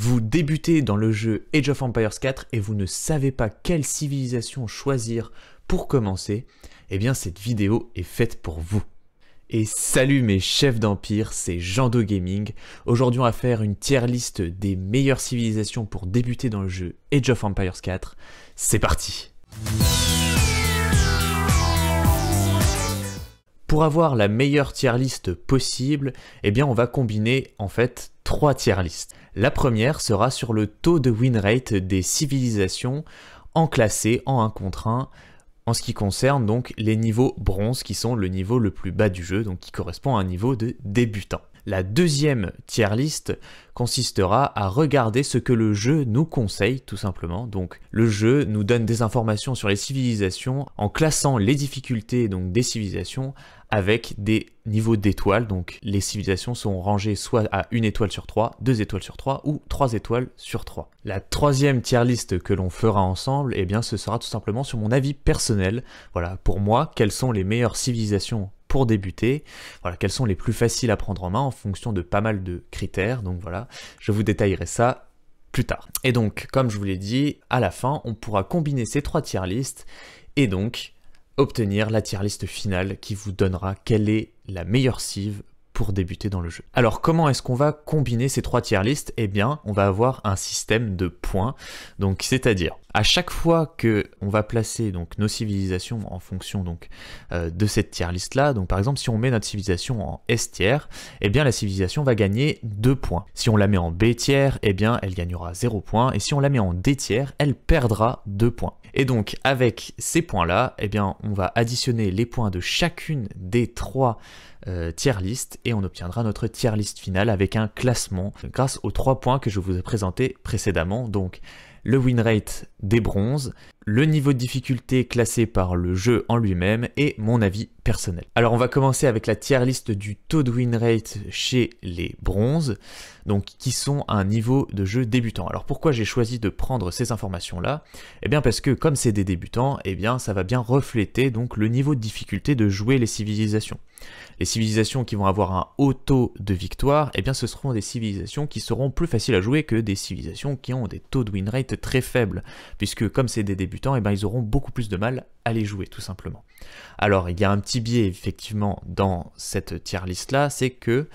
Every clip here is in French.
Vous débutez dans le jeu Age of Empires 4 et vous ne savez pas quelle civilisation choisir pour commencer, eh bien cette vidéo est faite pour vous. Et salut mes chefs d'empire, c'est Jean Gaming. Aujourd'hui on va faire une tier liste des meilleures civilisations pour débuter dans le jeu Age of Empires 4. C'est parti Pour avoir la meilleure tier liste possible, eh bien on va combiner en fait trois tier listes. La première sera sur le taux de win rate des civilisations en classé en 1 contre 1 en ce qui concerne donc les niveaux bronze qui sont le niveau le plus bas du jeu, donc qui correspond à un niveau de débutant. La deuxième tier liste consistera à regarder ce que le jeu nous conseille tout simplement. Donc le jeu nous donne des informations sur les civilisations en classant les difficultés donc des civilisations avec des niveaux d'étoiles. Donc les civilisations sont rangées soit à une étoile sur trois deux étoiles sur trois ou trois étoiles sur trois La troisième tier list que l'on fera ensemble, eh bien ce sera tout simplement sur mon avis personnel. Voilà, pour moi, quelles sont les meilleures civilisations pour débuter. Voilà, quelles sont les plus faciles à prendre en main en fonction de pas mal de critères. Donc voilà, je vous détaillerai ça plus tard. Et donc, comme je vous l'ai dit, à la fin, on pourra combiner ces trois tier listes et donc obtenir la tier list finale qui vous donnera quelle est la meilleure cive pour débuter dans le jeu. Alors comment est-ce qu'on va combiner ces trois tier listes Eh bien, on va avoir un système de points. Donc c'est-à-dire à chaque fois que on va placer donc nos civilisations en fonction donc euh, de cette tier list là, donc par exemple si on met notre civilisation en S tier, eh bien la civilisation va gagner 2 points. Si on la met en B tier, eh bien elle gagnera 0 points et si on la met en D tier, elle perdra 2 points. Et donc avec ces points-là, eh bien, on va additionner les points de chacune des trois tiers euh, tier list et on obtiendra notre tier liste finale avec un classement grâce aux trois points que je vous ai présentés précédemment. Donc le win rate des bronzes, le niveau de difficulté classé par le jeu en lui-même et mon avis personnel. Alors on va commencer avec la tier liste du taux de win rate chez les bronzes, donc qui sont un niveau de jeu débutant. Alors pourquoi j'ai choisi de prendre ces informations là Eh bien parce que comme c'est des débutants, eh bien ça va bien refléter donc le niveau de difficulté de jouer les civilisations. Les civilisations qui vont avoir un haut taux de victoire, eh bien ce seront des civilisations qui seront plus faciles à jouer que des civilisations qui ont des taux de win rate très faibles, puisque comme c'est des débutants, eh bien ils auront beaucoup plus de mal à les jouer tout simplement. Alors il y a un petit biais effectivement dans cette tier list là, c'est que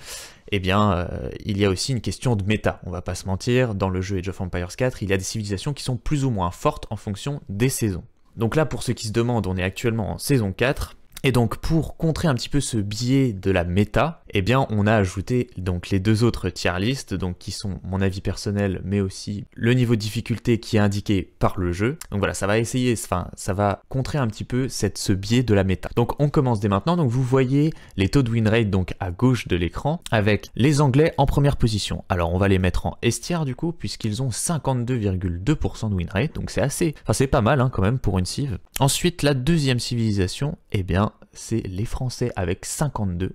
eh bien, euh, il y a aussi une question de méta. On va pas se mentir, dans le jeu Age of Empires 4, il y a des civilisations qui sont plus ou moins fortes en fonction des saisons. Donc là, pour ceux qui se demandent, on est actuellement en saison 4. Et donc pour contrer un petit peu ce biais de la méta, eh bien on a ajouté donc les deux autres tiers listes, donc qui sont mon avis personnel mais aussi le niveau de difficulté qui est indiqué par le jeu. Donc voilà, ça va essayer enfin ça va contrer un petit peu cette ce biais de la méta. Donc on commence dès maintenant. Donc vous voyez les taux de win rate donc à gauche de l'écran avec les anglais en première position. Alors on va les mettre en S tier du coup puisqu'ils ont 52,2% de win rate. Donc c'est assez enfin c'est pas mal hein, quand même pour une civ. Ensuite la deuxième civilisation, eh bien c'est les Français avec 52%.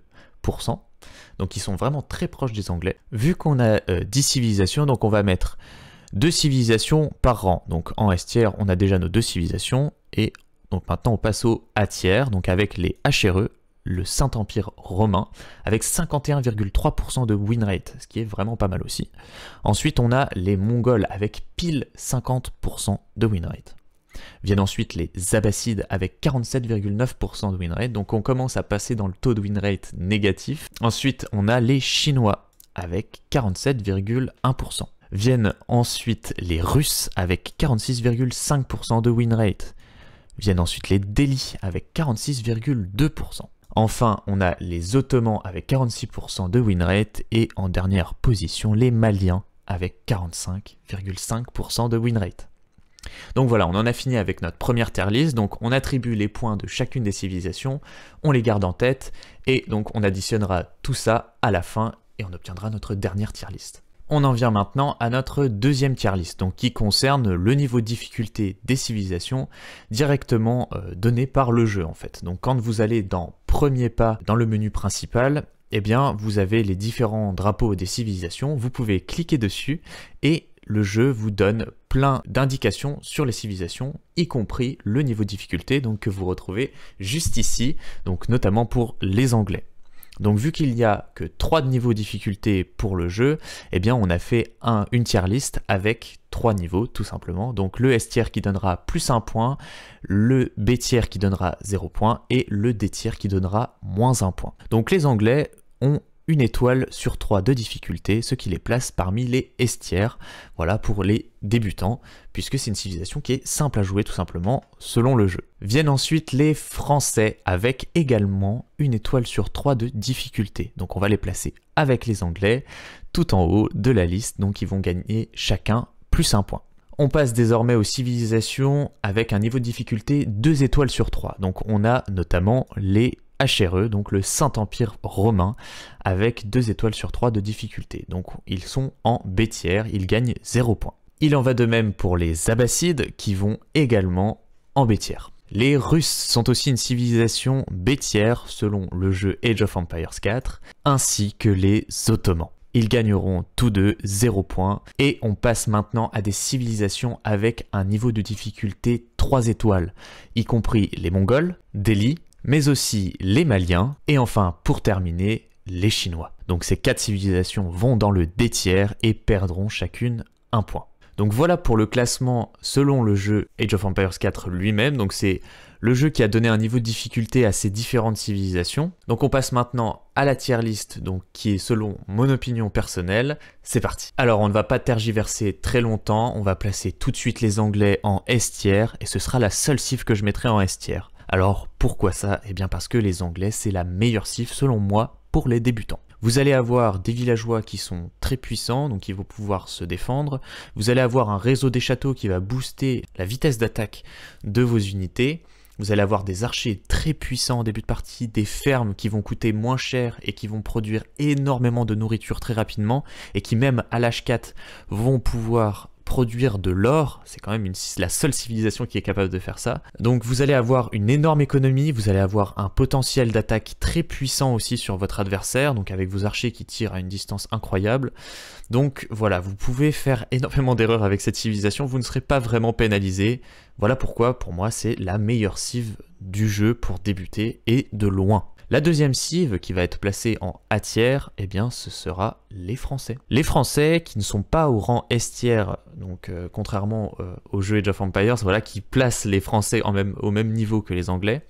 Donc ils sont vraiment très proches des Anglais. Vu qu'on a 10 euh, civilisations, donc on va mettre deux civilisations par rang. Donc en Estière on a déjà nos deux civilisations. Et donc maintenant, on passe au A-tiers, donc avec les HRE, le Saint-Empire romain, avec 51,3% de win rate, ce qui est vraiment pas mal aussi. Ensuite, on a les Mongols avec pile 50% de win rate. Viennent ensuite les Abbassides avec 47,9% de win rate, donc on commence à passer dans le taux de win rate négatif. Ensuite, on a les Chinois avec 47,1%. Viennent ensuite les Russes avec 46,5% de win rate. Viennent ensuite les Delhi avec 46,2%. Enfin, on a les Ottomans avec 46% de win rate et en dernière position les Maliens avec 45,5% de win rate. Donc voilà, on en a fini avec notre première tier list. Donc on attribue les points de chacune des civilisations, on les garde en tête, et donc on additionnera tout ça à la fin et on obtiendra notre dernière tier list. On en vient maintenant à notre deuxième tier list, donc qui concerne le niveau de difficulté des civilisations directement euh, donné par le jeu en fait. Donc quand vous allez dans premier pas dans le menu principal, eh bien vous avez les différents drapeaux des civilisations, vous pouvez cliquer dessus et le jeu vous donne plein d'indications sur les civilisations, y compris le niveau de difficulté donc, que vous retrouvez juste ici, donc notamment pour les Anglais. Donc vu qu'il n'y a que 3 niveaux de difficulté pour le jeu, eh bien on a fait un, une tier liste avec 3 niveaux tout simplement. Donc le S tier qui donnera plus un point, le B tier qui donnera 0 point et le D tier qui donnera moins un point. Donc les Anglais ont une étoile sur trois de difficulté, ce qui les place parmi les estières, voilà pour les débutants, puisque c'est une civilisation qui est simple à jouer tout simplement selon le jeu. Viennent ensuite les Français avec également une étoile sur 3 de difficulté, donc on va les placer avec les Anglais tout en haut de la liste, donc ils vont gagner chacun plus un point. On passe désormais aux civilisations avec un niveau de difficulté 2 étoiles sur 3. Donc on a notamment les HRE, donc le Saint-Empire romain, avec 2 étoiles sur 3 de difficulté. Donc ils sont en bêtière ils gagnent 0 points. Il en va de même pour les Abbassides qui vont également en bêtière Les Russes sont aussi une civilisation bétière selon le jeu Age of Empires 4, ainsi que les Ottomans. Ils gagneront tous deux 0 points et on passe maintenant à des civilisations avec un niveau de difficulté 3 étoiles, y compris les Mongols, Delhi, mais aussi les Maliens, et enfin, pour terminer, les Chinois. Donc ces quatre civilisations vont dans le D tiers et perdront chacune un point. Donc voilà pour le classement selon le jeu Age of Empires 4 lui-même. Donc c'est le jeu qui a donné un niveau de difficulté à ces différentes civilisations. Donc on passe maintenant à la tier list, donc qui est selon mon opinion personnelle. C'est parti. Alors on ne va pas tergiverser très longtemps, on va placer tout de suite les anglais en S tiers, et ce sera la seule cifre que je mettrai en S tier. Alors pourquoi ça Eh bien parce que les Anglais, c'est la meilleure cif selon moi pour les débutants. Vous allez avoir des villageois qui sont très puissants, donc ils vont pouvoir se défendre. Vous allez avoir un réseau des châteaux qui va booster la vitesse d'attaque de vos unités. Vous allez avoir des archers très puissants en début de partie, des fermes qui vont coûter moins cher et qui vont produire énormément de nourriture très rapidement, et qui même à l'âge 4 vont pouvoir produire de l'or, c'est quand même la seule civilisation qui est capable de faire ça. Donc vous allez avoir une énorme économie, vous allez avoir un potentiel d'attaque très puissant aussi sur votre adversaire, donc avec vos archers qui tirent à une distance incroyable. Donc voilà, vous pouvez faire énormément d'erreurs avec cette civilisation, vous ne serez pas vraiment pénalisé. Voilà pourquoi pour moi c'est la meilleure civ du jeu pour débuter et de loin. La deuxième cive qui va être placée en A tiers, eh bien ce sera les Français. Les Français qui ne sont pas au rang S tiers, donc euh, contrairement euh, au jeu Age of Empires, voilà, qui placent les Français au même niveau que les Anglais.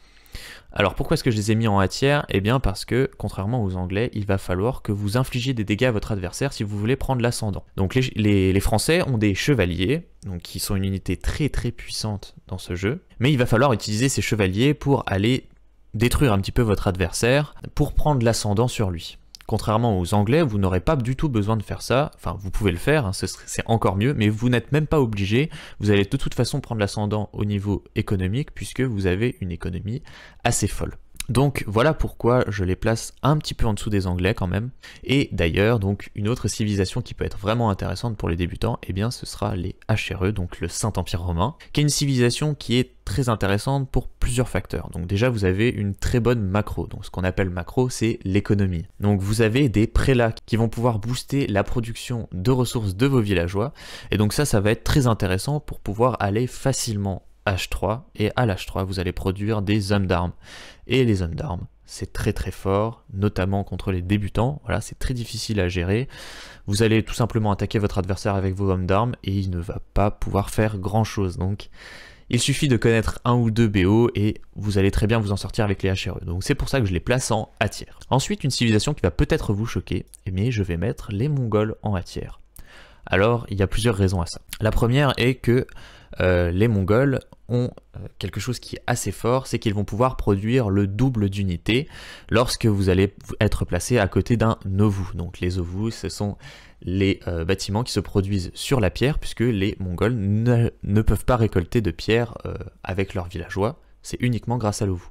Alors pourquoi est-ce que je les ai mis en A tiers Eh bien parce que, contrairement aux Anglais, il va falloir que vous infligiez des dégâts à votre adversaire si vous voulez prendre l'ascendant. Donc les, Français ont des chevaliers, donc qui sont une unité très très puissante dans ce jeu, mais il va falloir utiliser ces chevaliers pour aller détruire un petit peu votre adversaire pour prendre l'ascendant sur lui. Contrairement aux Anglais, vous n'aurez pas du tout besoin de faire ça. Enfin, vous pouvez le faire, hein, c'est encore mieux, mais vous n'êtes même pas obligé. Vous allez de toute façon prendre l'ascendant au niveau économique puisque vous avez une économie assez folle. Donc voilà pourquoi je les place un petit peu en dessous des Anglais quand même. Et d'ailleurs, donc une autre civilisation qui peut être vraiment intéressante pour les débutants, et eh bien ce sera les HRE, donc le Saint-Empire romain, qui est une civilisation qui est très intéressante pour plusieurs facteurs. Donc déjà vous avez une très bonne macro, donc ce qu'on appelle macro c'est l'économie. Donc vous avez des prélats qui vont pouvoir booster la production de ressources de vos villageois, et donc ça ça va être très intéressant pour pouvoir aller facilement H3, et à l'H3, vous allez produire des hommes d'armes. Et les hommes d'armes, c'est très très fort, notamment contre les débutants, voilà, c'est très difficile à gérer. Vous allez tout simplement attaquer votre adversaire avec vos hommes d'armes, et il ne va pas pouvoir faire grand-chose, donc... Il suffit de connaître un ou deux BO et vous allez très bien vous en sortir avec les HRE. Donc c'est pour ça que je les place en A Ensuite, une civilisation qui va peut-être vous choquer, mais je vais mettre les Mongols en A alors, il y a plusieurs raisons à ça. La première est que euh, les Mongols ont euh, quelque chose qui est assez fort, c'est qu'ils vont pouvoir produire le double d'unité lorsque vous allez être placé à côté d'un ovu. Donc les ovus, ce sont les euh, bâtiments qui se produisent sur la pierre, puisque les Mongols ne, peuvent pas récolter de pierre avec leurs villageois, c'est uniquement grâce à l'ovu.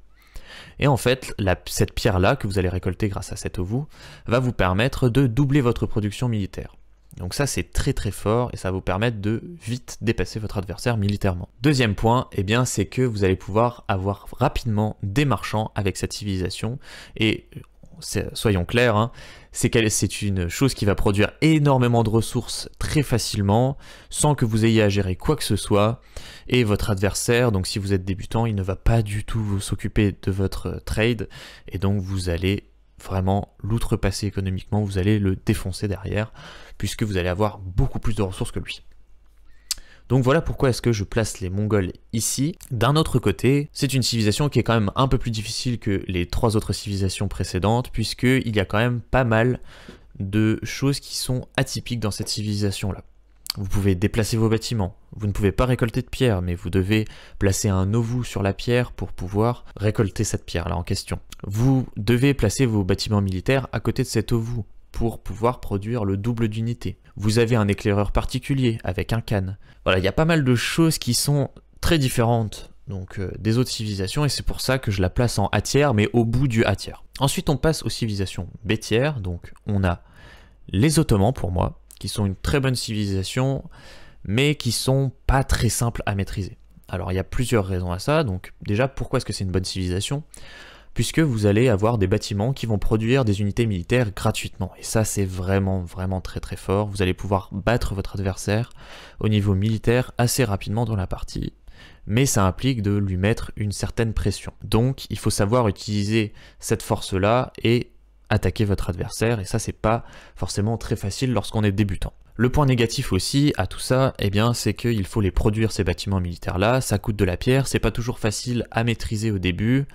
Et en fait, cette pierre-là que vous allez récolter grâce à cet ovu va vous permettre de doubler votre production militaire. Donc ça c'est très très fort et ça va vous permettre de vite dépasser votre adversaire militairement. Deuxième point, et eh bien c'est que vous allez pouvoir avoir rapidement des marchands avec cette civilisation et soyons clairs, hein, c'est qu'elle c'est une chose qui va produire énormément de ressources très facilement, sans que vous ayez à gérer quoi que ce soit. Et votre adversaire, donc si vous êtes débutant, il ne va pas du tout vous s'occuper de votre trade, et donc vous allez vraiment l'outrepasser économiquement, vous allez le défoncer derrière, puisque vous allez avoir beaucoup plus de ressources que lui. Donc voilà pourquoi est-ce que je place les Mongols ici. D'un autre côté, c'est une civilisation qui est quand même un peu plus difficile que les trois autres civilisations précédentes, puisqu'il y a quand même pas mal de choses qui sont atypiques dans cette civilisation-là. Vous pouvez déplacer vos bâtiments. Vous ne pouvez pas récolter de pierre, mais vous devez placer un ovou sur la pierre pour pouvoir récolter cette pierre-là en question. Vous devez placer vos bâtiments militaires à côté de cet ovou pour pouvoir produire le double d'unité. Vous avez un éclaireur particulier avec un canne. Voilà, il y a pas mal de choses qui sont très différentes donc euh, des autres civilisations et c'est pour ça que je la place en A mais au bout du A Ensuite on passe aux civilisations bétières, donc on a les Ottomans pour moi, qui sont une très bonne civilisation, mais qui sont pas très simples à maîtriser. Alors il y a plusieurs raisons à ça, donc déjà pourquoi est-ce que c'est une bonne civilisation Puisque vous allez avoir des bâtiments qui vont produire des unités militaires gratuitement, et ça c'est vraiment vraiment très très fort, vous allez pouvoir battre votre adversaire au niveau militaire assez rapidement dans la partie, mais ça implique de lui mettre une certaine pression. Donc il faut savoir utiliser cette force-là et attaquer votre adversaire et ça c'est pas forcément très facile lorsqu'on est débutant. Le point négatif aussi à tout ça, eh bien, c'est qu'il faut les produire ces bâtiments militaires là, ça coûte de la pierre, c'est pas toujours facile à maîtriser au début.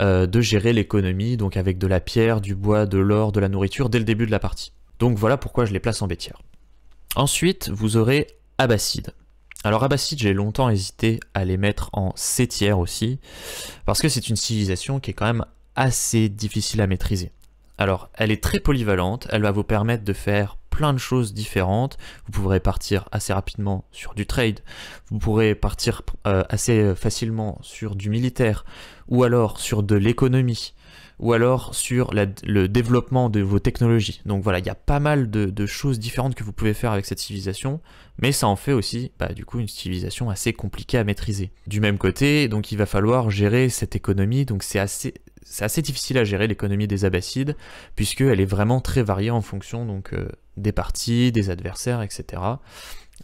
Euh, de gérer l'économie, donc avec de la pierre, du bois, de l'or, de la nourriture dès le début de la partie. Donc voilà pourquoi je les place en bétière. Ensuite, vous aurez Abbasside. Alors Abbasside, j'ai longtemps hésité à les mettre en C tiers aussi, parce que c'est une civilisation qui est quand même assez difficile à maîtriser. Alors, elle est très polyvalente, elle va vous permettre de faire plein de choses différentes. Vous pourrez partir assez rapidement sur du trade, vous pourrez partir euh, assez facilement sur du militaire, ou alors sur de l'économie, ou alors sur le développement de vos technologies. Donc voilà, il y a pas mal de, choses différentes que vous pouvez faire avec cette civilisation, mais ça en fait aussi, bah, du coup, une civilisation assez compliquée à maîtriser. Du même côté, donc il va falloir gérer cette économie, donc c'est assez, c'est assez difficile à gérer l'économie des abbassides, puisqu'elle est vraiment très variée en fonction donc, euh, des parties, des adversaires, etc.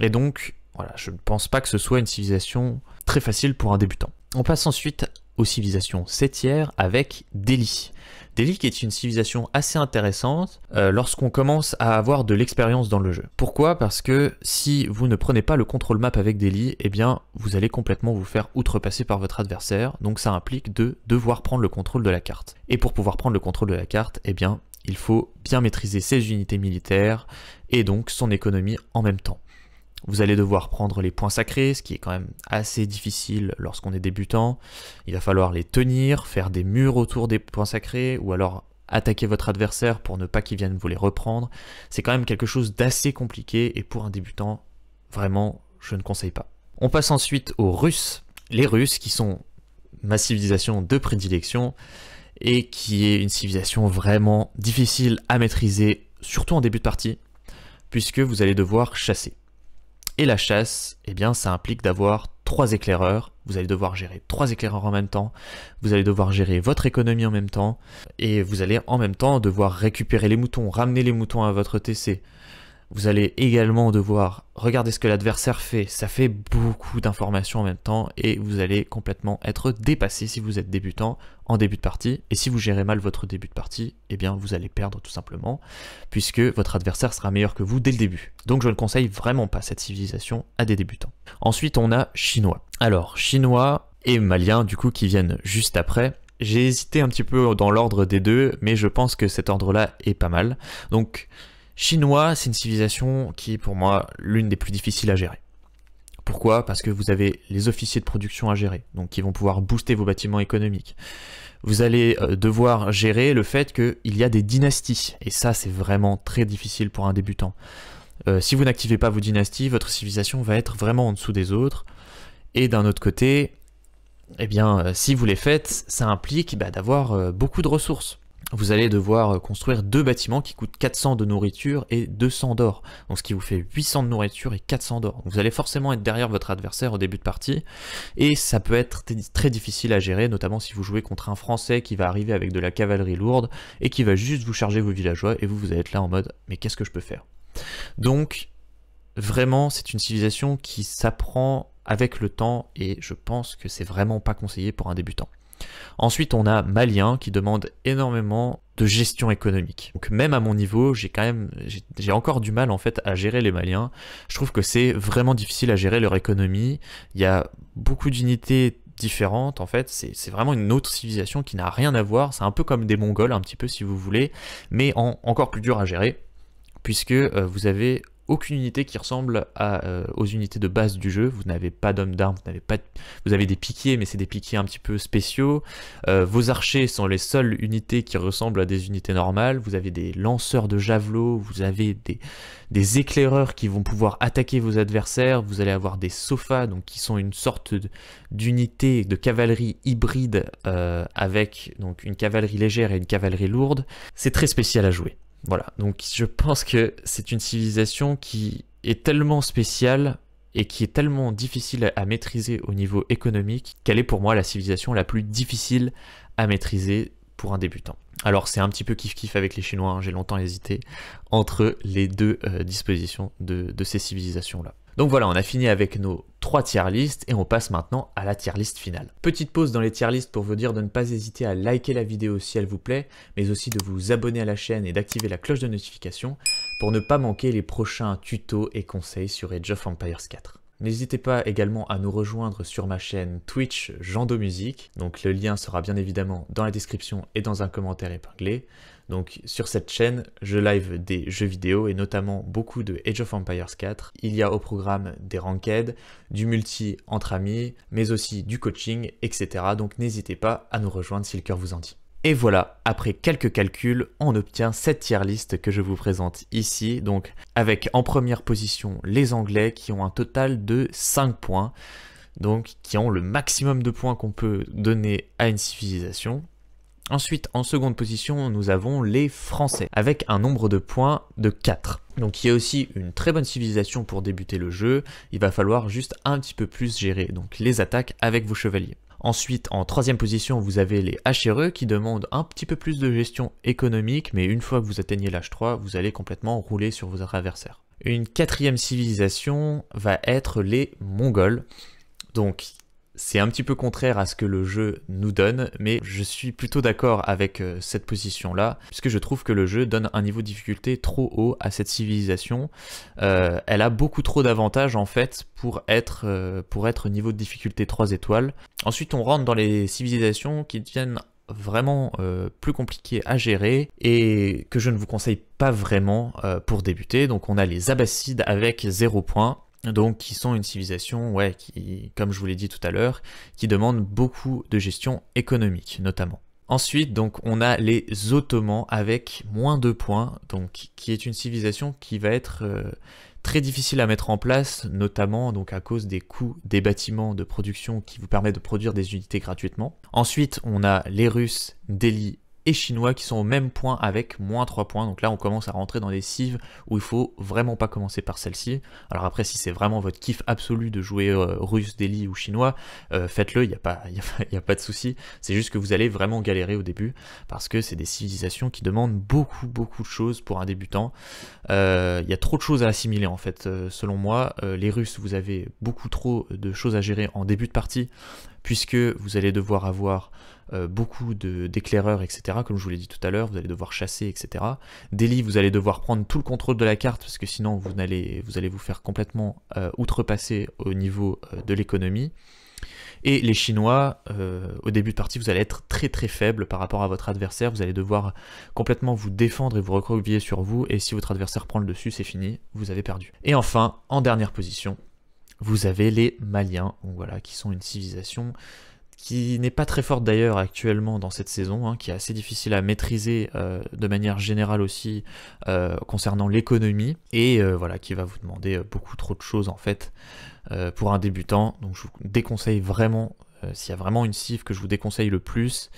Et donc, voilà, je ne pense pas que ce soit une civilisation très facile pour un débutant. On passe ensuite aux civilisations septières avec Delhi. Delhi qui est une civilisation assez intéressante euh, lorsqu'on commence à avoir de l'expérience dans le jeu. Pourquoi Parce que si vous ne prenez pas le contrôle map avec Delhi, eh bien vous allez complètement vous faire outrepasser par votre adversaire, donc ça implique de devoir prendre le contrôle de la carte. Et pour pouvoir prendre le contrôle de la carte, eh bien il faut bien maîtriser ses unités militaires et donc son économie en même temps. Vous allez devoir prendre les points sacrés, ce qui est quand même assez difficile lorsqu'on est débutant. Il va falloir les tenir, faire des murs autour des points sacrés, ou alors attaquer votre adversaire pour ne pas qu'il vienne vous les reprendre. C'est quand même quelque chose d'assez compliqué, et pour un débutant, vraiment, je ne conseille pas. On passe ensuite aux Russes. Les Russes, qui sont ma civilisation de prédilection, et qui est une civilisation vraiment difficile à maîtriser, surtout en début de partie, puisque vous allez devoir chasser et la chasse, eh bien ça implique d'avoir trois éclaireurs. Vous allez devoir gérer trois éclaireurs en même temps, vous allez devoir gérer votre économie en même temps, et vous allez en même temps devoir récupérer les moutons, ramener les moutons à votre TC. Vous allez également devoir regarder ce que l'adversaire fait. Ça fait beaucoup d'informations en même temps et vous allez complètement être dépassé si vous êtes débutant en début de partie. Et si vous gérez mal votre début de partie, eh bien vous allez perdre tout simplement puisque votre adversaire sera meilleur que vous dès le début. Donc je ne conseille vraiment pas cette civilisation à des débutants. Ensuite on a chinois. Alors chinois et malien du coup qui viennent juste après. J'ai hésité un petit peu dans l'ordre des deux, mais je pense que cet ordre-là est pas mal. Donc, chinois, c'est une civilisation qui est pour moi l'une des plus difficiles à gérer. Pourquoi Parce que vous avez les officiers de production à gérer, donc qui vont pouvoir booster vos bâtiments économiques. Vous allez euh, devoir gérer le fait qu'il y a des dynasties, et ça c'est vraiment très difficile pour un débutant. Euh, si vous n'activez pas vos dynasties, votre civilisation va être vraiment en dessous des autres. Et d'un autre côté, eh bien, euh, si vous les faites, ça implique bah, d'avoir beaucoup de ressources vous allez devoir euh, construire deux bâtiments qui coûtent 400 de nourriture et 200 d'or. Donc ce qui vous fait 800 de nourriture et 400 d'or. Vous allez forcément être derrière votre adversaire au début de partie et ça peut être très difficile à gérer, notamment si vous jouez contre un français qui va arriver avec de la cavalerie lourde et qui va juste vous charger vos villageois et vous vous allez être là en mode mais qu'est-ce que je peux faire Donc vraiment c'est une civilisation qui s'apprend avec le temps et je pense que c'est vraiment pas conseillé pour un débutant. Ensuite, on a maliens qui demande énormément de gestion économique. Donc même à mon niveau, j'ai quand même j'ai encore du mal en fait à gérer les Maliens. Je trouve que c'est vraiment difficile à gérer leur économie. Il y a beaucoup d'unités différentes en fait. C'est vraiment une autre civilisation qui n'a rien à voir. C'est un peu comme des Mongols un petit peu si vous voulez, mais encore plus dur à gérer puisque euh, vous avez aucune unité qui ressemble euh, aux unités de base du jeu. Vous n'avez pas d'hommes d'armes, vous n'avez pas, vous avez des piquiers, mais c'est des piquiers un petit peu spéciaux. Euh, vos archers sont les seules unités qui ressemblent à des unités normales. Vous avez des lanceurs de javelots, vous avez des, éclaireurs qui vont pouvoir attaquer vos adversaires. Vous allez avoir des sofas, donc qui sont une sorte d'unité de cavalerie hybride euh, avec donc une cavalerie légère et une cavalerie lourde. C'est très spécial à jouer. Voilà, donc je pense que c'est une civilisation qui est tellement spéciale et qui est tellement difficile à maîtriser au niveau économique qu'elle est pour moi la civilisation la plus difficile à maîtriser pour un débutant. Alors c'est un petit peu kiff-kiff avec les Chinois, hein, j'ai longtemps hésité entre les deux euh, dispositions de ces civilisations-là. Donc voilà, on a fini avec nos trois tiers listes et on passe maintenant à la tier list finale. Petite pause dans les tiers listes pour vous dire de ne pas hésiter à liker la vidéo si elle vous plaît, mais aussi de vous abonner à la chaîne et d'activer la cloche de notification pour ne pas manquer les prochains tutos et conseils sur Age of Empires 4. N'hésitez pas également à nous rejoindre sur ma chaîne Twitch Jando Musique, donc le lien sera bien évidemment dans la description et dans un commentaire épinglé. Donc sur cette chaîne, je live des jeux vidéo et notamment beaucoup de Age of Empires 4. Il y a au programme des ranked, du multi entre amis, mais aussi du coaching, etc. Donc n'hésitez pas à nous rejoindre si le cœur vous en dit. Et voilà, après quelques calculs, on obtient cette tier list que je vous présente ici, donc avec en première position les Anglais qui ont un total de 5 points, donc qui ont le maximum de points qu'on peut donner à une civilisation. Ensuite, en seconde position, nous avons les Français, avec un nombre de points de 4. Donc il y a aussi une très bonne civilisation pour débuter le jeu, il va falloir juste un petit peu plus gérer donc les attaques avec vos chevaliers. Ensuite, en troisième position, vous avez les HRE qui demandent un petit peu plus de gestion économique, mais une fois que vous atteignez l'âge 3, vous allez complètement rouler sur vos adversaires. Une quatrième civilisation va être les Mongols. Donc c'est un petit peu contraire à ce que le jeu nous donne, mais je suis plutôt d'accord avec euh, cette position-là, puisque je trouve que le jeu donne un niveau de difficulté trop haut à cette civilisation. Euh, elle a beaucoup trop d'avantages en fait pour être, euh, pour être niveau de difficulté 3 étoiles. Ensuite, on rentre dans les civilisations qui deviennent vraiment plus compliquées à gérer et que je ne vous conseille pas vraiment pour débuter. Donc on a les Abbasides avec 0 points donc qui sont une civilisation, ouais, qui, comme je vous l'ai dit tout à l'heure, qui demande beaucoup de gestion économique notamment. Ensuite, donc, on a les Ottomans avec moins de points, donc, qui est une civilisation qui va être euh, très difficile à mettre en place, notamment donc à cause des coûts des bâtiments de production qui vous permettent de produire des unités gratuitement. Ensuite, on a les Russes, Delhi chinois qui sont au même point avec moins 3 points. Donc là, on commence à rentrer dans des cives où il faut vraiment pas commencer par celle-ci. Alors après, si c'est vraiment votre kiff absolu de jouer euh, russe, délit ou chinois, euh, faites-le, il n'y a, pas, il a pas de souci. C'est juste que vous allez vraiment galérer au début parce que c'est des civilisations qui demandent beaucoup, beaucoup de choses pour un débutant. Euh, il y a trop de choses à assimiler en fait, selon moi. les Russes, vous avez beaucoup trop de choses à gérer en début de partie puisque vous allez devoir avoir euh, beaucoup d'éclaireurs, etc. Comme je vous l'ai dit tout à l'heure, vous allez devoir chasser, etc. Daily, vous allez devoir prendre tout le contrôle de la carte parce que sinon vous allez vous, allez vous faire complètement euh, outrepasser au niveau euh, de l'économie. Et les Chinois, au début de partie, vous allez être très très faible par rapport à votre adversaire. Vous allez devoir complètement vous défendre et vous recroqueviller sur vous. Et si votre adversaire prend le dessus, c'est fini, vous avez perdu. Et enfin, en dernière position, vous avez les Maliens, voilà, qui sont une civilisation qui n'est pas très forte d'ailleurs actuellement dans cette saison, hein, qui est assez difficile à maîtriser euh, de manière générale aussi euh, concernant l'économie, et euh, voilà, qui va vous demander beaucoup trop de choses en fait pour un débutant. Donc je vous déconseille vraiment euh, s'il y a vraiment une civ que je vous déconseille le plus,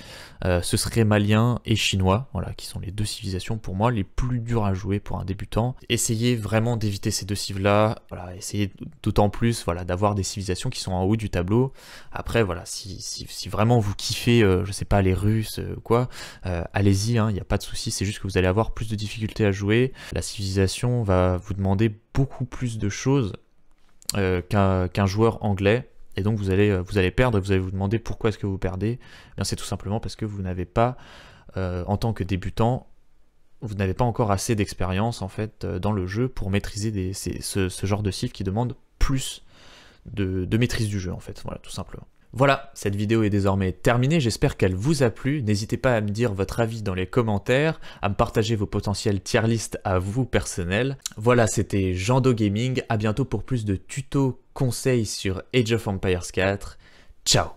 euh, ce serait malien et chinois, voilà, qui sont les deux civilisations pour moi les plus dures à jouer pour un débutant. Essayez vraiment d'éviter ces deux cives-là, voilà, essayez d'autant plus voilà, d'avoir des civilisations qui sont en haut du tableau. Après, voilà, si, vraiment vous kiffez, euh, je sais pas, les Russes quoi, allez-y, hein, il n'y a pas de souci, c'est juste que vous allez avoir plus de difficultés à jouer. La civilisation va vous demander beaucoup plus de choses qu'un joueur anglais et donc vous allez, euh, vous allez perdre, vous allez vous demander pourquoi est-ce que vous perdez, eh c'est tout simplement parce que vous n'avez pas, euh, en tant que débutant, vous n'avez pas encore assez d'expérience en fait euh, dans le jeu pour maîtriser ce, genre de chiffres qui demande plus de, de maîtrise du jeu en fait, voilà tout simplement. Voilà, cette vidéo est désormais terminée, j'espère qu'elle vous a plu, n'hésitez pas à me dire votre avis dans les commentaires, à me partager vos potentiels tier list à vous personnel. Voilà, c'était Jando Gaming, à bientôt pour plus de tutos, conseils sur Age of Empires 4, ciao